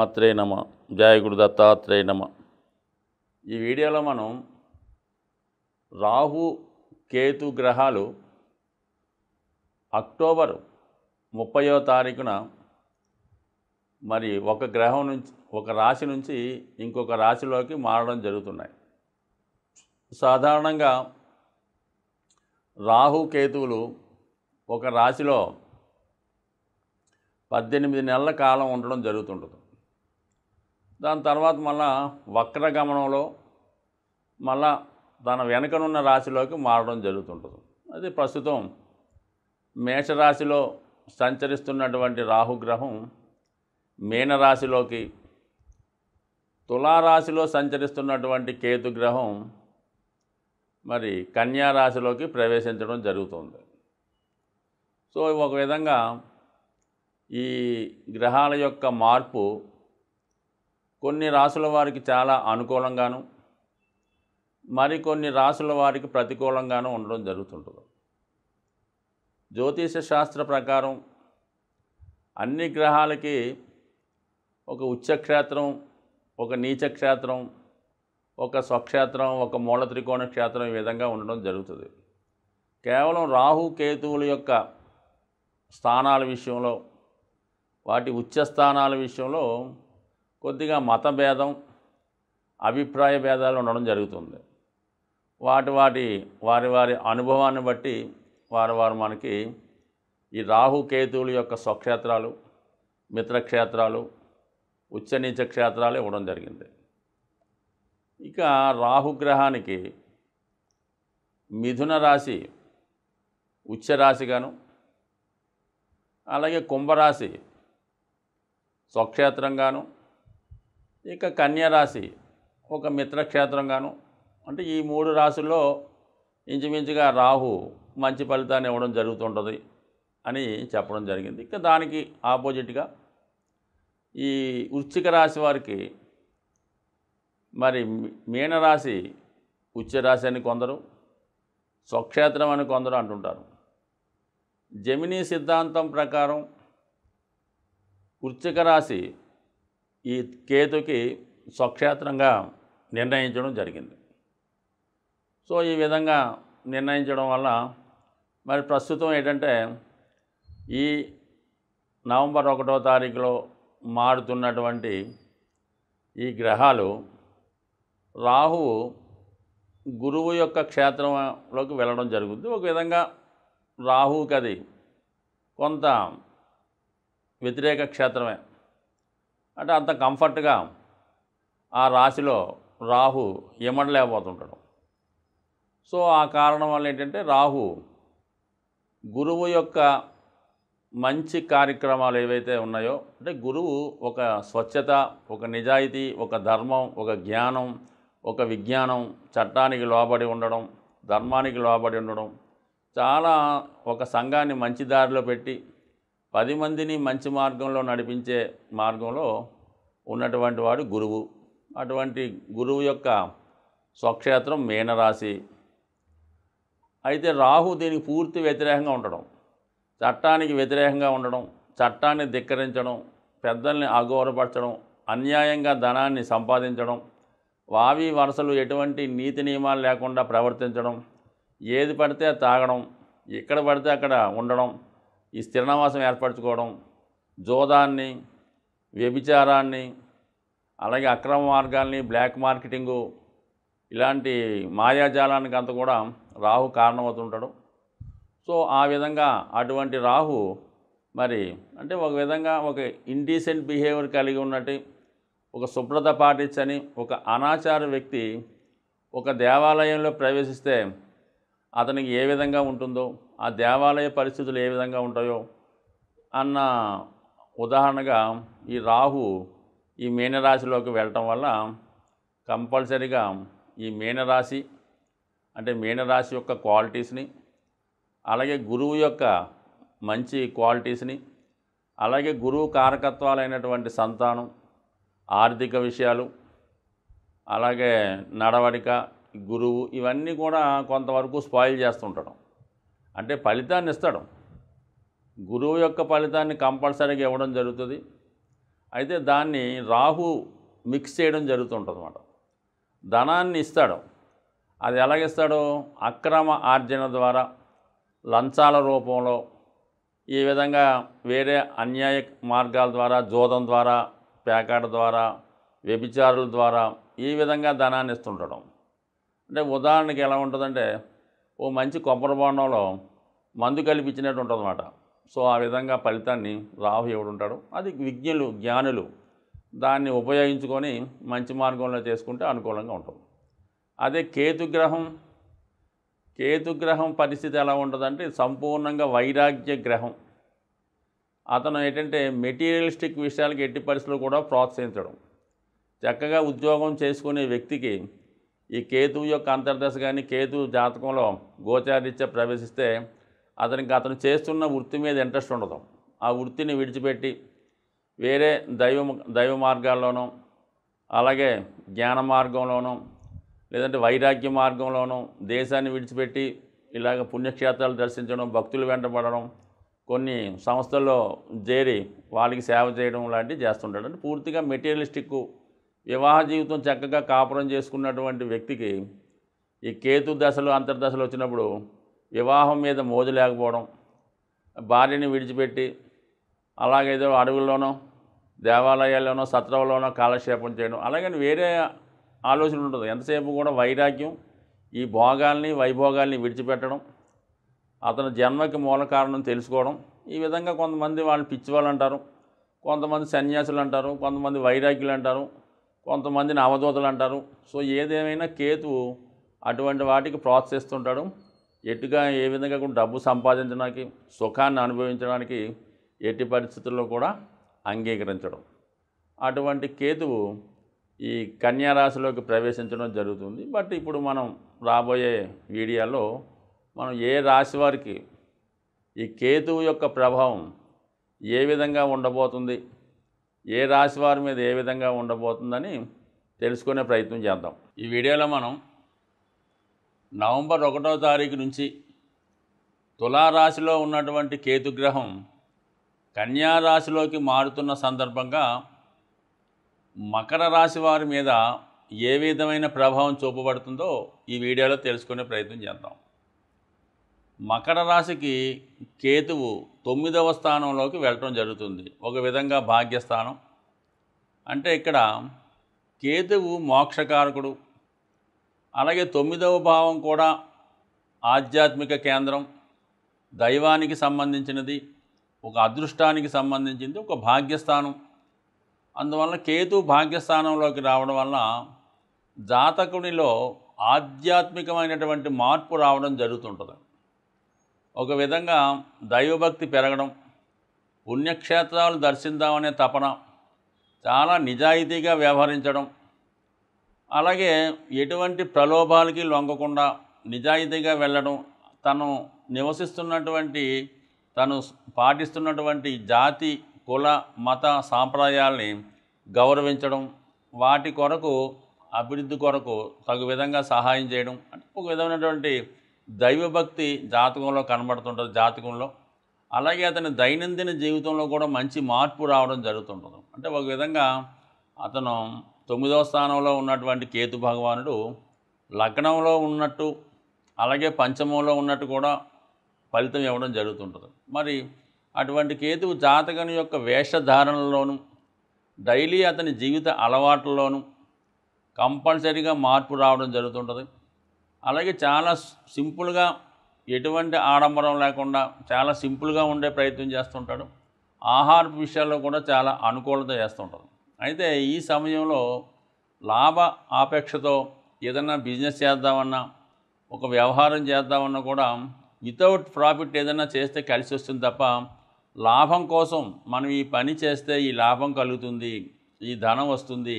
మాత్రే నమ జాయకుడు దత్తాత్రేయ నమ ఈ వీడియోలో మనం రాహు కేతు గ్రహాలు అక్టోబర్ ముప్పయో తారీఖున మరి ఒక గ్రహం నుంచి ఒక రాశి నుంచి ఇంకొక రాశిలోకి మారడం జరుగుతున్నాయి సాధారణంగా రాహు కేతువులు ఒక రాశిలో పద్దెనిమిది నెలల కాలం ఉండడం జరుగుతుంటుంది దాని తర్వాత మళ్ళా వక్రగమనంలో మళ్ళా తన వెనకనున్న రాశిలోకి మారడం జరుగుతుంటుంది అది ప్రస్తుతం మేషరాశిలో సంచరిస్తున్నటువంటి రాహుగ్రహం మీనరాశిలోకి తులారాశిలో సంచరిస్తున్నటువంటి కేతుగ్రహం మరి కన్యారాశిలోకి ప్రవేశించడం జరుగుతుంది సో ఒక విధంగా ఈ గ్రహాల యొక్క మార్పు కొన్ని రాసుల వారికి చాలా అనుకూలంగాను మరికొన్ని రాసుల వారికి ప్రతికూలంగాను ఉండడం జరుగుతుంటుంది జ్యోతిష శాస్త్ర ప్రకారం అన్ని గ్రహాలకి ఒక ఉచ్చక్షేత్రం ఒక నీచక్షేత్రం ఒక స్వక్షేత్రం ఒక మూల త్రికోణ క్షేత్రం ఈ విధంగా ఉండడం జరుగుతుంది కేవలం రాహు కేతువుల యొక్క స్థానాల విషయంలో వాటి ఉచ్చస్థానాల స్థానాల విషయంలో కొద్దిగా మతభేదం అభిప్రాయ భేదాలు ఉండడం జరుగుతుంది వాటి వాటి వారి వారి అనుభవాన్ని బట్టి వారు వారు మనకి ఈ రాహుకేతువుల యొక్క స్వక్షేత్రాలు మిత్రక్షేత్రాలు ఉచ్చనీచ క్షేత్రాలు ఇవ్వడం జరిగింది ఇక రాహుగ్రహానికి మిథున రాశి ఉచ్చరాశిగాను అలాగే కుంభరాశి స్వక్షేత్రంగాను ఇక రాశి ఒక మిత్రక్షేత్రంగాను అంటే ఈ మూడు రాశుల్లో ఇంచుమించుగా రాహు మంచి ఫలితాన్ని ఇవ్వడం జరుగుతుంటుంది అని చెప్పడం జరిగింది ఇక దానికి ఆపోజిట్గా ఈ వృశ్చిక రాశి వారికి మరి మీనరాశి రాశి అని కొందరు స్వక్షేత్రం అని కొందరు అంటుంటారు జమినీ సిద్ధాంతం ప్రకారం వృశ్చిక రాశి ఈ కేతుకి స్వక్షేత్రంగా నిర్ణయించడం జరిగింది సో ఈ విధంగా నిర్ణయించడం వల్ల మరి ప్రస్తుతం ఏంటంటే ఈ నవంబర్ ఒకటో తారీఖులో మారుతున్నటువంటి ఈ గ్రహాలు రాహువు గురువు యొక్క క్షేత్రంలోకి వెళ్ళడం జరుగుతుంది ఒక విధంగా రాహువుకి అది కొంత వ్యతిరేక క్షేత్రమే అంటే అంత కంఫర్ట్గా ఆ రాశిలో రాహు ఇమడలేకపోతుంటాడు సో ఆ కారణం వల్ల ఏంటంటే రాహు గురువు యొక్క మంచి కార్యక్రమాలు ఏవైతే ఉన్నాయో అంటే గురువు ఒక స్వచ్ఛత ఒక నిజాయితీ ఒక ధర్మం ఒక జ్ఞానం ఒక విజ్ఞానం చట్టానికి లోబడి ఉండడం ధర్మానికి లోబడి ఉండడం చాలా ఒక సంఘాన్ని మంచి దారిలో పెట్టి పది మందిని మంచి మార్గంలో నడిపించే మార్గంలో ఉన్నటువంటి వాడు గురువు అటువంటి గురువు యొక్క స్వక్షేత్రం మీనరాశి అయితే రాహు దీనికి పూర్తి వ్యతిరేకంగా ఉండడం చట్టానికి వ్యతిరేకంగా ఉండడం చట్టాన్ని ధిక్కరించడం పెద్దల్ని అగౌరవపరచడం అన్యాయంగా ధనాన్ని సంపాదించడం వావి వరుసలు ఎటువంటి నీతి నియమాలు లేకుండా ప్రవర్తించడం ఏది పడితే తాగడం ఎక్కడ పడితే అక్కడ ఉండడం ఈ స్థిరనావాసం ఏర్పరచుకోవడం జోదాన్ని వ్యభిచారాన్ని అలాగే అక్రమ మార్గాల్ని బ్లాక్ మార్కెటింగు ఇలాంటి మాయాజాలానికి అంత కూడా రాహు కారణమవుతుంటాడు సో ఆ విధంగా అటువంటి రాహు మరి అంటే ఒక విధంగా ఒక ఇండీసెంట్ బిహేవియర్ కలిగి ఉన్నట్టు ఒక శుభ్రత పాటించని ఒక అనాచార వ్యక్తి ఒక దేవాలయంలో ప్రవేశిస్తే అతనికి ఏ విధంగా ఉంటుందో ఆ దేవాలయ పరిస్థితులు ఏ విధంగా ఉంటాయో అన్న ఉదాహరణగా ఈ రాహు ఈ మీనరాశిలోకి వెళ్ళటం వల్ల కంపల్సరిగా ఈ మీనరాశి అంటే మీనరాశి యొక్క క్వాలిటీస్ని అలాగే గురువు యొక్క మంచి క్వాలిటీస్ని అలాగే గురువు కారకత్వాలైనటువంటి సంతానం ఆర్థిక విషయాలు అలాగే నడవడిక గురువు ఇవన్నీ కూడా కొంతవరకు స్పాయిల్ చేస్తుంటాడు అంటే ఫలితాన్ని ఇస్తాడు గురువు యొక్క ఫలితాన్ని కంపల్సరీగా ఇవ్వడం జరుగుతుంది అయితే దాన్ని రాహు మిక్స్ చేయడం జరుగుతుంటుంది అన్నమాట ధనాన్ని ఇస్తాడు అది ఎలాగిస్తాడు అక్రమ ఆర్జన ద్వారా లంచాల రూపంలో ఈ విధంగా వేరే అన్యాయ మార్గాల ద్వారా జోదం ద్వారా పేకాట ద్వారా వ్యభిచారుల ద్వారా ఈ విధంగా ధనాన్ని ఇస్తుండడం అంటే ఉదాహరణకి ఎలా ఉంటుందంటే ఓ మంచి కొబ్బరి బోండంలో మందు కలిపించినట్టు ఉంటుందన్నమాట సో ఆ విధంగా ఫలితాన్ని రాహు ఎవడు ఉంటాడు అది విజ్ఞులు జ్ఞానులు దాన్ని ఉపయోగించుకొని మంచి మార్గంలో చేసుకుంటే అనుకూలంగా ఉంటుంది అదే కేతుగ్రహం కేతుగ్రహం పరిస్థితి ఎలా ఉంటుందంటే సంపూర్ణంగా వైరాగ్య గ్రహం అతను ఏంటంటే మెటీరియలిస్టిక్ విషయాలకు ఎట్టి పరిస్థితులు కూడా ప్రోత్సహించడం చక్కగా ఉద్యోగం చేసుకునే వ్యక్తికి ఈ కేతువు యొక్క అంతర్దశ కానీ కేతువు జాతకంలో గోచారీత్యా ప్రవేశిస్తే అతనికి అతను చేస్తున్న వృత్తి మీద ఇంట్రెస్ట్ ఉండదు ఆ వృత్తిని విడిచిపెట్టి వేరే దైవ దైవ మార్గాల్లోనూ అలాగే జ్ఞాన మార్గంలోనూ లేదంటే వైరాగ్య మార్గంలోనూ దేశాన్ని విడిచిపెట్టి ఇలాగ పుణ్యక్షేత్రాలు దర్శించడం భక్తులు వెంటబడడం కొన్ని సంస్థల్లో చేరి వాళ్ళకి సేవ చేయడం లాంటివి చేస్తుంటాడు అంటే పూర్తిగా మెటీరియలిస్టిక్ వివాహ జీవితం చక్కగా కాపురం చేసుకున్నటువంటి వ్యక్తికి ఈ కేతు దశలు అంతర్దశలు వచ్చినప్పుడు వివాహం మీద మోజు లేకపోవడం భార్యని విడిచిపెట్టి అలాగేదో అడవుల్లోనో దేవాలయాల్లోనో సత్రంలోనో కాలక్షేపం చేయడం అలాగని వేరే ఆలోచన ఉంటుంది ఎంతసేపు కూడా వైరాగ్యం ఈ భోగాల్ని వైభోగాల్ని విడిచిపెట్టడం అతని జన్మకి మూల కారణం తెలుసుకోవడం ఈ విధంగా కొంతమంది వాళ్ళని పిచ్చివాళ్ళు అంటారు కొంతమంది సన్యాసులు అంటారు కొంతమంది వైరాగ్యులు అంటారు కొంతమందిని అవధూతలు అంటారు సో ఏదేమైనా కేతు అటువంటి వాటికి ప్రోత్సహిస్తుంటాడు ఎటుగా ఏ విధంగా కూడా డబ్బు సంపాదించడానికి సుఖాన్ని అనుభవించడానికి ఎట్టి పరిస్థితుల్లో కూడా అంగీకరించడం అటువంటి కేతువు ఈ కన్యారాశిలోకి ప్రవేశించడం జరుగుతుంది బట్ ఇప్పుడు మనం రాబోయే వీడియోలో మనం ఏ రాశి వారికి ఈ కేతువు యొక్క ప్రభావం ఏ విధంగా ఉండబోతుంది ఏ రాశి వారి మీద ఏ విధంగా ఉండబోతుందని తెలుసుకునే ప్రయత్నం చేద్దాం ఈ వీడియోలో మనం నవంబర్ ఒకటో తారీఖు నుంచి తులారాశిలో ఉన్నటువంటి కేతుగ్రహం కన్యారాశిలోకి మారుతున్న సందర్భంగా మకర రాశి వారి మీద ఏ విధమైన ప్రభావం చూపబడుతుందో ఈ వీడియోలో తెలుసుకునే ప్రయత్నం చేద్దాం మకర రాశికి కేతువు తొమ్మిదవ స్థానంలోకి వెళ్ళటం జరుగుతుంది ఒక విధంగా భాగ్యస్థానం అంటే ఇక్కడ కేతువు మోక్షకారకుడు అలాగే తొమ్మిదవ భావం కూడా ఆధ్యాత్మిక కేంద్రం దైవానికి సంబంధించినది ఒక అదృష్టానికి సంబంధించింది ఒక భాగ్యస్థానం అందువల్ల కేతు భాగ్యస్థానంలోకి రావడం వల్ల జాతకునిలో ఆధ్యాత్మికమైనటువంటి మార్పు రావడం జరుగుతుంటుంది ఒక విధంగా దైవభక్తి పెరగడం పుణ్యక్షేత్రాలు దర్శిద్దామనే తపన చాలా నిజాయితీగా వ్యవహరించడం అలాగే ఎటువంటి ప్రలోభాలకి లొంగకుండా నిజాయితీగా వెళ్ళడం తను నివసిస్తున్నటువంటి తను పాటిస్తున్నటువంటి జాతి కుల మత సాంప్రదాయాల్ని గౌరవించడం వాటి కొరకు అభివృద్ధి కొరకు తగు విధంగా సహాయం చేయడం అంటే ఒక విధమైనటువంటి దైవభక్తి జాతకంలో కనబడుతుంటుంది జాతకంలో అలాగే అతని దైనందిన జీవితంలో కూడా మంచి మార్పు రావడం జరుగుతుంటుంది అంటే ఒక విధంగా అతను తొమ్మిదవ స్థానంలో ఉన్నటువంటి కేతు భగవానుడు లగ్నంలో ఉన్నట్టు అలాగే పంచమంలో ఉన్నట్టు కూడా ఫలితం ఇవ్వడం జరుగుతుంటుంది మరి అటువంటి కేతువు జాతకం యొక్క వేషధారణలోను డైలీ అతని జీవిత అలవాట్లలోనూ కంపల్సరీగా మార్పు రావడం జరుగుతుంటుంది అలాగే చాలా సింపుల్గా ఎటువంటి ఆడంబరం లేకుండా చాలా సింపుల్గా ఉండే ప్రయత్నం చేస్తుంటాడు ఆహార విషయాల్లో కూడా చాలా అనుకూలత చేస్తుంటాడు అయితే ఈ సమయంలో లాభ ఆపేక్షతో ఏదైనా బిజినెస్ చేద్దామన్నా ఒక వ్యవహారం చేద్దామన్నా కూడా వితౌట్ ప్రాఫిట్ ఏదైనా చేస్తే కలిసి వస్తుంది తప్ప లాభం కోసం మనం ఈ పని చేస్తే ఈ లాభం కలుగుతుంది ఈ ధనం వస్తుంది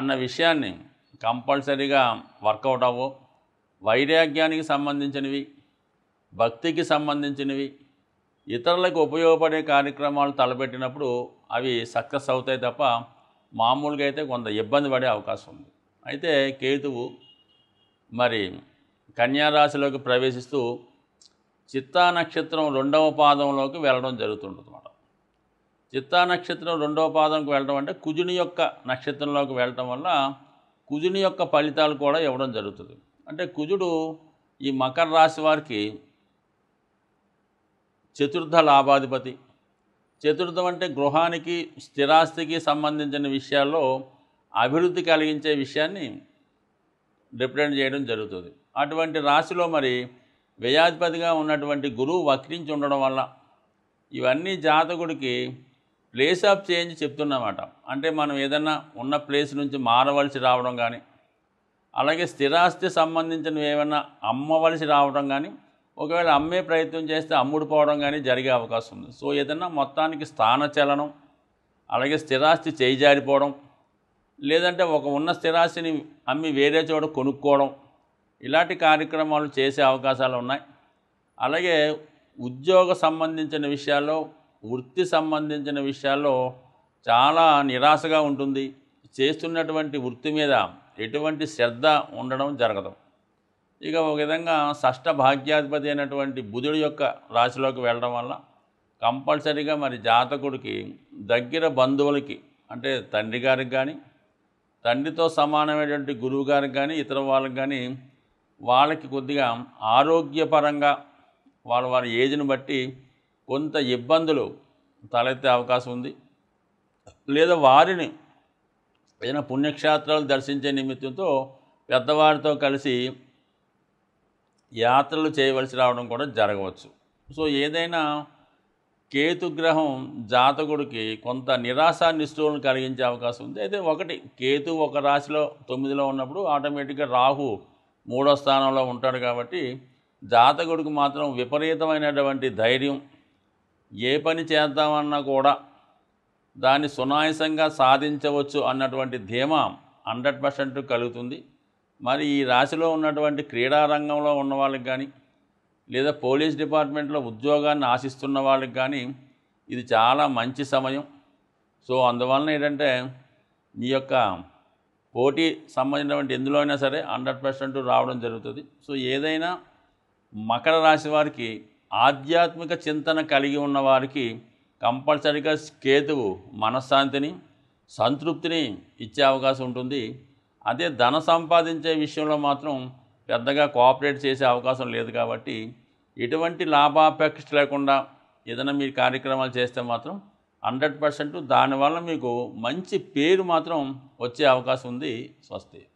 అన్న విషయాన్ని కంపల్సరీగా వర్కౌట్ అవ్వో వైరాగ్యానికి సంబంధించినవి భక్తికి సంబంధించినవి ఇతరులకు ఉపయోగపడే కార్యక్రమాలు తలపెట్టినప్పుడు అవి సక్సెస్ అవుతాయి తప్ప మామూలుగా అయితే కొంత ఇబ్బంది పడే అవకాశం ఉంది అయితే కేతువు మరి కన్యారాశిలోకి ప్రవేశిస్తూ చిత్తా నక్షత్రం రెండవ పాదంలోకి వెళ్ళడం జరుగుతుంటుందన్నమాట చిత్తా నక్షత్రం రెండవ పాదంకి వెళ్ళడం అంటే కుజుని యొక్క నక్షత్రంలోకి వెళ్ళటం వల్ల కుజుని యొక్క ఫలితాలు కూడా ఇవ్వడం జరుగుతుంది అంటే కుజుడు ఈ మకర రాశి వారికి చతుర్థ లాభాధిపతి చతుర్థం అంటే గృహానికి స్థిరాస్తికి సంబంధించిన విషయాల్లో అభివృద్ధి కలిగించే విషయాన్ని రిప్రజెంట్ చేయడం జరుగుతుంది అటువంటి రాశిలో మరి వ్యయాధిపతిగా ఉన్నటువంటి గురువు వక్రించి ఉండడం వల్ల ఇవన్నీ జాతకుడికి ప్లేస్ ఆఫ్ చేంజ్ చెప్తున్నమాట అంటే మనం ఏదన్నా ఉన్న ప్లేస్ నుంచి మారవలసి రావడం కానీ అలాగే స్థిరాస్తి సంబంధించినవి ఏమైనా అమ్మవలసి రావడం కానీ ఒకవేళ అమ్మే ప్రయత్నం చేస్తే అమ్ముడుపోవడం కానీ జరిగే అవకాశం ఉంది సో ఏదన్నా మొత్తానికి స్థాన చలనం అలాగే స్థిరాస్తి చేయిజారిపోవడం లేదంటే ఒక ఉన్న స్థిరాస్తిని అమ్మి వేరే చోట కొనుక్కోవడం ఇలాంటి కార్యక్రమాలు చేసే అవకాశాలు ఉన్నాయి అలాగే ఉద్యోగ సంబంధించిన విషయాల్లో వృత్తి సంబంధించిన విషయాల్లో చాలా నిరాశగా ఉంటుంది చేస్తున్నటువంటి వృత్తి మీద ఎటువంటి శ్రద్ధ ఉండడం జరగదు ఇక ఒక విధంగా షష్ట భాగ్యాధిపతి అయినటువంటి బుధుడు యొక్క రాశిలోకి వెళ్ళడం వల్ల కంపల్సరీగా మరి జాతకుడికి దగ్గర బంధువులకి అంటే తండ్రి గారికి కానీ తండ్రితో సమానమైనటువంటి గురువు గారికి కానీ ఇతర వాళ్ళకి కానీ వాళ్ళకి కొద్దిగా ఆరోగ్యపరంగా వాళ్ళ వారి ఏజ్ని బట్టి కొంత ఇబ్బందులు తలెత్తే అవకాశం ఉంది లేదా వారిని ఏదైనా పుణ్యక్షేత్రాలు దర్శించే నిమిత్తంతో పెద్దవారితో కలిసి యాత్రలు చేయవలసి రావడం కూడా జరగవచ్చు సో ఏదైనా కేతుగ్రహం జాతకుడికి కొంత నిరాశ నిష్ఠువులను కలిగించే అవకాశం ఉంది అయితే ఒకటి కేతు ఒక రాశిలో తొమ్మిదిలో ఉన్నప్పుడు ఆటోమేటిక్గా రాహు మూడో స్థానంలో ఉంటాడు కాబట్టి జాతకుడికి మాత్రం విపరీతమైనటువంటి ధైర్యం ఏ పని చేద్దామన్నా కూడా దాన్ని సునాయసంగా సాధించవచ్చు అన్నటువంటి ధీమా హండ్రెడ్ పర్సెంట్ కలుగుతుంది మరి ఈ రాశిలో ఉన్నటువంటి క్రీడా రంగంలో ఉన్న వాళ్ళకి కానీ లేదా పోలీస్ డిపార్ట్మెంట్లో ఉద్యోగాన్ని ఆశిస్తున్న వాళ్ళకి కానీ ఇది చాలా మంచి సమయం సో అందువలన ఏంటంటే మీ యొక్క పోటీ సంబంధించినటువంటి ఎందులో అయినా సరే హండ్రెడ్ పర్సెంట్ రావడం జరుగుతుంది సో ఏదైనా మకర రాశి వారికి ఆధ్యాత్మిక చింతన కలిగి ఉన్న వారికి కంపల్సరీగా కేతువు మనశ్శాంతిని సంతృప్తిని ఇచ్చే అవకాశం ఉంటుంది అదే ధన సంపాదించే విషయంలో మాత్రం పెద్దగా కోఆపరేట్ చేసే అవకాశం లేదు కాబట్టి ఎటువంటి లాభాపేక్ష లేకుండా ఏదైనా మీరు కార్యక్రమాలు చేస్తే మాత్రం హండ్రెడ్ పర్సెంట్ దానివల్ల మీకు మంచి పేరు మాత్రం వచ్చే అవకాశం ఉంది స్వస్తి